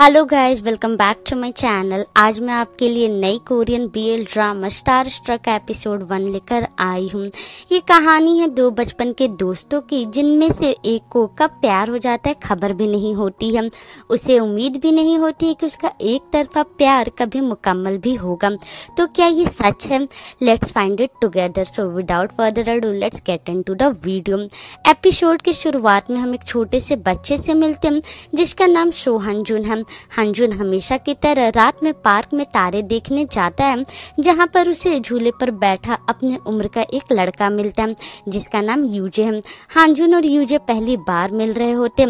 hello guys welcome back to my channel आज मैं आपके लिए नई Korean BL drama star struck episode one लेकर आई हूँ ये कहानी है दो बचपन के दोस्तों की जिनमें से एक को कब प्यार हो जाता है खबर भी नहीं होती है उसे उम्मीद भी नहीं होती है कि उसका एक तरफा प्यार कभी मुकम्मल भी होगा तो क्या ये सच है let's find it together so without further ado let's get into the video episode की शुरुआत में हम एक छोटे से बच्चे से मिलते हैं जिसका नाम सोहन जुन है हांजुन हमेशा की तरह रात में पार्क में तारे देखने जाता है जहाँ पर उसे झूले पर बैठा अपने उम्र का एक लड़का मिलता है जिसका नाम यूजे है हांजुन और यूजे पहली बार मिल रहे होते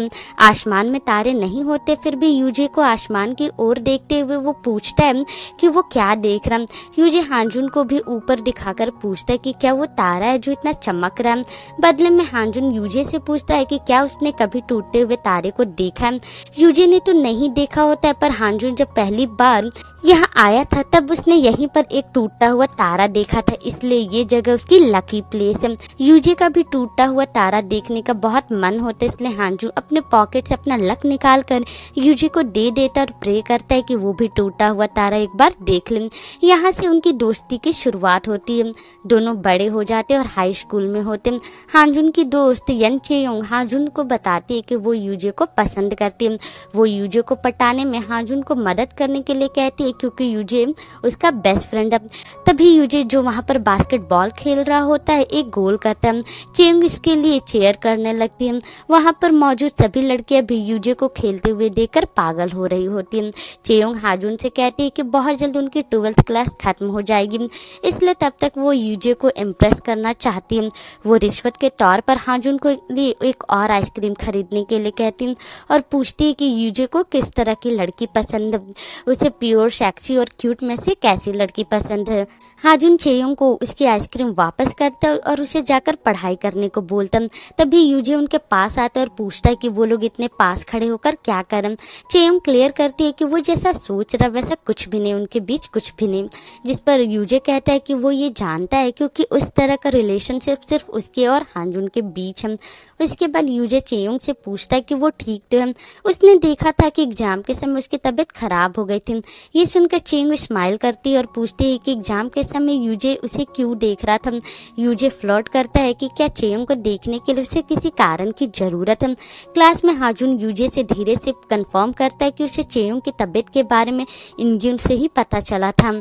आसमान में तारे नहीं होते फिर भी यूजे को आसमान की ओर देखते हुए वो पूछता है कि वो क्या देख रहा है यूजे हांजुन को भी ऊपर दिखाकर पूछता है कि क्या वो तारा है जो इतना चमक रहा है बदले में हांजुन यूजे से पूछता है कि क्या उसने कभी टूटते हुए तारे को देखा है यूजे ने तो नहीं देखा देखा होता है पर हांजुन जब पहली बार यहाँ आया था तब उसने यहीं पर एक टूटता हुआ तारा देखा था इसलिए ये जगह उसकी लकी प्लेस है यूजे का भी टूटता हुआ तारा देखने का बहुत मन होता है इसलिए हांजू अपने पॉकेट से अपना लक निकाल कर यूजे को दे देता और प्रे करता है कि वो भी टूटा हुआ तारा एक बार देख ले यहाँ से उनकी दोस्ती की शुरुआत होती है दोनों बड़े हो जाते और हाई स्कूल में होते हांजुन की दोस्त यन चेयोंग हांजुन को बताती है कि वो यूजे को पसंद करती है वो यूजे को पट हटाने में हाजुन को मदद करने के लिए कहती है क्योंकि यूजे उसका बेस्ट फ्रेंड है तभी यूजे जो वहाँ पर बास्केटबॉल खेल रहा होता है एक गोल करता है चेंग इसके लिए चेयर करने लगती है वहाँ पर मौजूद सभी लड़कियाँ भी यूजे को खेलते हुए देखकर पागल हो रही होती हैं चेंग हाजुन से कहती है कि बहुत जल्द उनकी ट्वेल्थ क्लास खत्म हो जाएगी इसलिए तब तक वो यूजे को इम्प्रेस करना चाहती हैं वो रिश्वत के तौर पर हाजुन को लिए एक और आइसक्रीम खरीदने के लिए कहती हैं और पूछती है कि यूजे को किस तरह तरह की लड़की पसंद उसे प्योर सेक्सी और क्यूट में से कैसी लड़की पसंद है हाजुन चेयोंग को उसकी आइसक्रीम वापस करता और उसे जाकर पढ़ाई करने को बोलता तभी यूजे उनके पास आता और पूछता है कि वो लोग इतने पास खड़े होकर क्या करें चेयोंग क्लियर करती है कि वो जैसा सोच रहा वैसा कुछ भी नहीं उनके बीच कुछ भी नहीं जिस पर यूजे कहता है कि वो ये जानता है क्योंकि उस तरह का रिलेशनशिप सिर्फ उसके और हाजुन के बीच है उसके बाद यूजे चेयोंग से पूछता है कि वो ठीक तो है उसने देखा था कि एग्जाम एग्ज़ाम के समय उसकी तबीयत ख़राब हो गई थी ये सुनकर चेंग स्माइल करती और पूछती है कि एग्ज़ाम के समय यूजे उसे क्यों देख रहा था यूजे फ्लॉट करता है कि क्या चेंग को देखने के लिए उसे किसी कारण की ज़रूरत है क्लास में हाजुन यूजे से धीरे से कन्फर्म करता है कि उसे चेंग की तबीयत के बारे में इनग्यून से ही पता चला था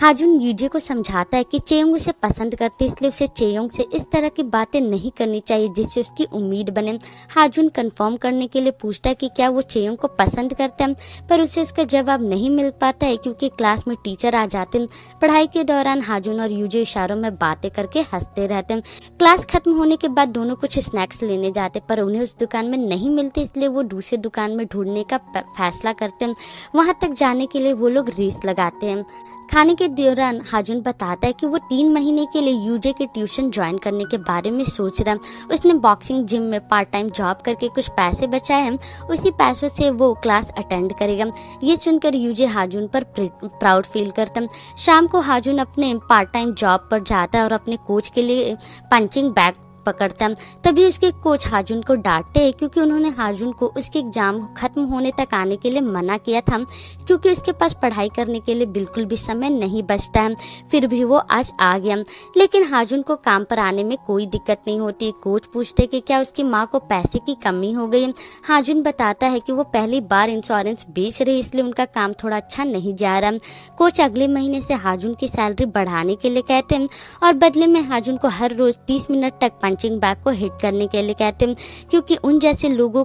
हाजुन यूजे को समझाता है कि चेयोंग उसे पसंद करती है इसलिए उसे चेयोंग से इस तरह की बातें नहीं करनी चाहिए जिससे उसकी उम्मीद बने हाजुन कंफर्म करने के लिए पूछता है कि क्या वो चेयोंग को पसंद करता है पर उसे उसका जवाब नहीं मिल पाता है क्योंकि क्लास में टीचर आ जाते हैं पढ़ाई के दौरान हाजुन और यूजे इशारों में बातें करके हंसते रहते हैं क्लास खत्म होने के बाद दोनों कुछ स्नैक्स लेने जाते पर उन्हें उस दुकान में नहीं मिलते इसलिए वो दूसरे दुकान में ढूंढने का फैसला करते हैं वहाँ तक जाने के लिए वो लोग रेस लगाते हैं खाने के दौरान हाजुन बताता है कि वो तीन महीने के लिए यूजे के ट्यूशन ज्वाइन करने के बारे में सोच रहा है उसने बॉक्सिंग जिम में पार्ट टाइम जॉब करके कुछ पैसे बचाए हैं उसी पैसों से वो क्लास अटेंड करेगा ये सुनकर यूजे हाजुन पर प्राउड फील करता शाम को हाजुन अपने पार्ट टाइम जॉब पर जाता है और अपने कोच के लिए पंचिंग बैग पकड़ता तभी उसके कोच हाजुन को डांटते क्योंकि उन्होंने हाजुन को उसके एग्ज़ाम ख़त्म होने तक आने के लिए मना किया था क्योंकि उसके पास पढ़ाई करने के लिए बिल्कुल भी समय नहीं बचता है फिर भी वो आज आ गया लेकिन हाजुन को काम पर आने में कोई दिक्कत नहीं होती कोच पूछते कि क्या उसकी माँ को पैसे की कमी हो गई हाजुन बताता है कि वो पहली बार इंश्योरेंस बेच रही इसलिए उनका काम थोड़ा अच्छा नहीं जा रहा कोच अगले महीने से हाजुन की सैलरी बढ़ाने के लिए कहते हैं और बदले में हाजुन को हर रोज़ तीस मिनट तक पंचिंग बैग को हिट करने के लिए कहते हैं क्योंकि उन जैसे लोगों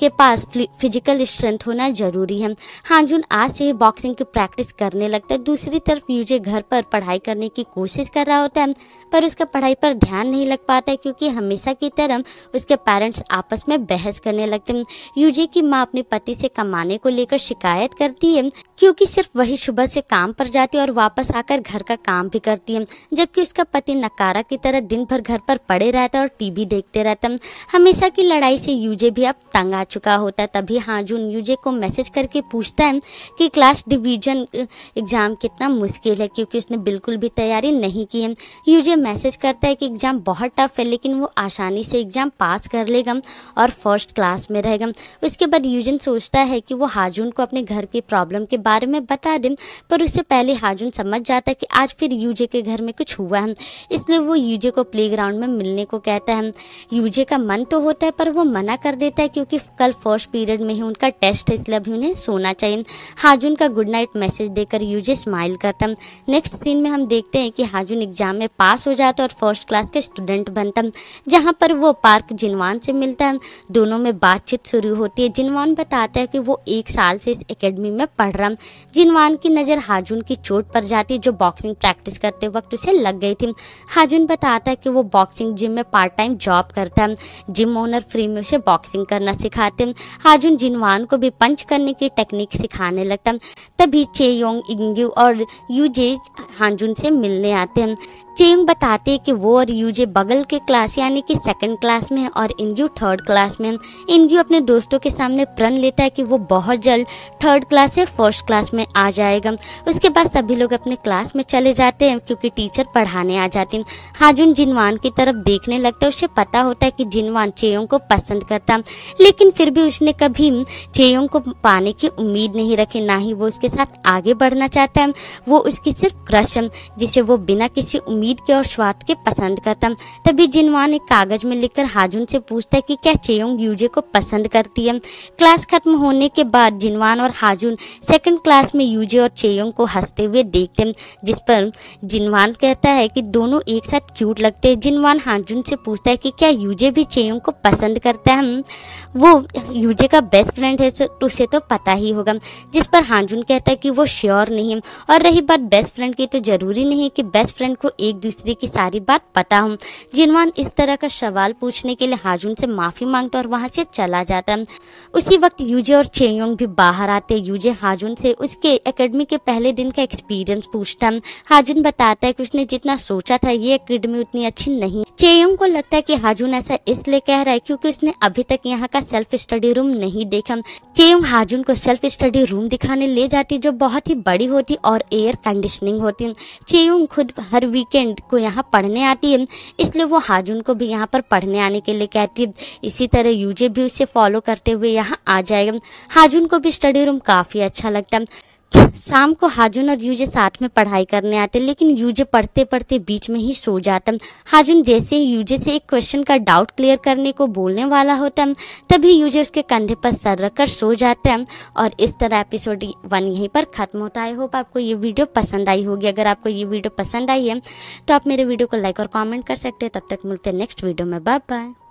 के पास फिजिकल स्ट्रेंथ होना ज़रूरी है हांजुन आज से ही बॉक्सिंग की प्रैक्टिस करने लगता है दूसरी तरफ यूजे घर पर पढ़ाई करने की कोशिश कर रहा होता है पर उसका पढ़ाई पर ध्यान नहीं लग पाता है क्योंकि हमेशा की तरह उसके पेरेंट्स आपस में बहस करने लगते हैं यूजे की माँ अपने पति से कमाने को लेकर शिकायत करती है क्योंकि सिर्फ वही सुबह से काम पर जाती है और वापस आकर घर का काम भी करती है जबकि उसका पति नकारा की तरह दिन भर घर पर पड़े रहते रहता और टीवी देखते रहता हमेशा की लड़ाई से यूजे भी अब तंग आ चुका होता है तभी हाजुन यूजे को मैसेज करके पूछता है कि क्लास डिवीजन एग्ज़ाम कितना मुश्किल है क्योंकि उसने बिल्कुल भी तैयारी नहीं की है यूजे मैसेज करता है कि एग्ज़ाम बहुत टफ है लेकिन वो आसानी से एग्ज़ाम पास कर लेगा और फर्स्ट क्लास में रहेगा उसके बाद यूजन सोचता है कि वो हाजून को अपने घर की प्रॉब्लम के बारे में बता दें पर उससे पहले हाजून समझ जाता है कि आज फिर यूजे के घर में कुछ हुआ है इसलिए वो यूजे को प्लेग्राउंड में मिलने को कहता है यूजे का मन तो होता है पर वो मना कर देता है क्योंकि कल फर्स्ट पीरियड में ही उनका टेस्ट है इसलिए अभी उन्हें सोना चाहिए हाजुन का गुड नाइट मैसेज देकर यूजे स्माइल करता है नेक्स्ट सीन में हम देखते हैं कि हाजुन एग्जाम में पास हो जाता है और फर्स्ट क्लास के स्टूडेंट बनता जहाँ पर वो पार्क जिनवान से मिलता है दोनों में बातचीत शुरू होती है जिनवान बताता है कि वो एक साल से इस एकेडमी में पढ़ रहा जिनवान की नज़र हाजुन की चोट पर जाती है जो बॉक्सिंग प्रैक्टिस करते वक्त उसे लग गई थी हाजुन बताता है कि वो boxing gym part time job కర్తా హం జిమ్ ఓనర్ ఫ్రీ మే సే బాక్సింగ్ కర్నా సిఖాతే హం హాన్జున్ జిన్వాన్ కో బి పంచ్ కర్నే కి టెక్నిక్ సిఖాననే లగటమ్ తభి చే యంగ్ ఇంగ్యు ఓర్ యుజే హాన్జున్ సే మిల్నే ఆతే హం चेंग बताते हैं कि वो और यूजे बगल के क्लास यानी कि सेकंड क्लास में है और इनयू थर्ड क्लास में इनयू अपने दोस्तों के सामने प्रण लेता है कि वो बहुत जल्द थर्ड क्लास या फर्स्ट क्लास में आ जाएगा उसके बाद सभी लोग अपने क्लास में चले जाते हैं क्योंकि टीचर पढ़ाने आ जाते हैं हाजुन जिनवान की तरफ देखने लगता है उसे पता होता है कि जिनवान चेयोंग को पसंद करता लेकिन फिर भी उसने कभी चेयोंग को पाने की उम्मीद नहीं रखी ना ही वो उसके साथ आगे बढ़ना चाहता है वो उसकी सिर्फ क्रश जिसे वो बिना किसी उम्मीद के और स्वार्थ के पसंद करता तभी जिनवान एक कागज में लिखकर हाजुन से पूछता है कि क्या चेयोंग यूजे को पसंद करती है क्लास खत्म होने के बाद जिनवान और हाजुन सेकंड क्लास में यूजे और चेयोंग को हंसते हुए देखते हैं जिस पर जिनवान कहता है कि दोनों एक साथ क्यूट लगते हैं जिनवान हाजुन से पूछता है कि क्या यूजे भी चेयोंग को पसंद करता है वो यूजे का बेस्ट फ्रेंड है तो उसे तो पता ही होगा जिस पर हाजुन कहता है कि वो श्योर नहीं है और रही बात बेस्ट फ्रेंड की तो ज़रूरी नहीं है कि बेस्ट फ्रेंड को एक एक दूसरे की सारी बात पता हूँ जिनवान इस तरह का सवाल पूछने के लिए हाजुन से माफ़ी मांगता और वहाँ से चला जाता उसी वक्त यूजे और चेयोंग भी बाहर आते यूजे हाजुन से उसके एकेडमी के पहले दिन का एक्सपीरियंस पूछता हाजुन बताता है कि उसने जितना सोचा था ये एकेडमी उतनी अच्छी नहीं चेयोंग को लगता है कि हाजुन ऐसा इसलिए कह रहा है क्योंकि उसने अभी तक यहाँ का सेल्फ स्टडी रूम नहीं देखा चेयोंग हाजुन को सेल्फ स्टडी रूम दिखाने ले जाती जो बहुत ही बड़ी होती और एयर कंडीशनिंग होती चेयोंग खुद हर वीकेंड वीकेंड को यहाँ पढ़ने आती है इसलिए वो हाजुन को भी यहाँ पर पढ़ने आने के लिए कहती है इसी तरह यूजे भी उसे फॉलो करते हुए यहाँ आ जाएगा हाजुन को भी स्टडी रूम काफ़ी अच्छा लगता है शाम को हाजुन और यूजे साथ में पढ़ाई करने आते लेकिन यूजे पढ़ते पढ़ते बीच में ही सो जाता हाजुन जैसे ही यूजे से एक क्वेश्चन का डाउट क्लियर करने को बोलने वाला होता तभी यूजे उसके कंधे पर सर रखकर सो जाते हैं और इस तरह एपिसोड वन यहीं पर ख़त्म होता है होप आपको ये वीडियो पसंद आई होगी अगर आपको ये वीडियो पसंद आई है तो आप मेरे वीडियो को लाइक और कॉमेंट कर सकते हैं तब तक मिलते हैं नेक्स्ट वीडियो में बाय बाय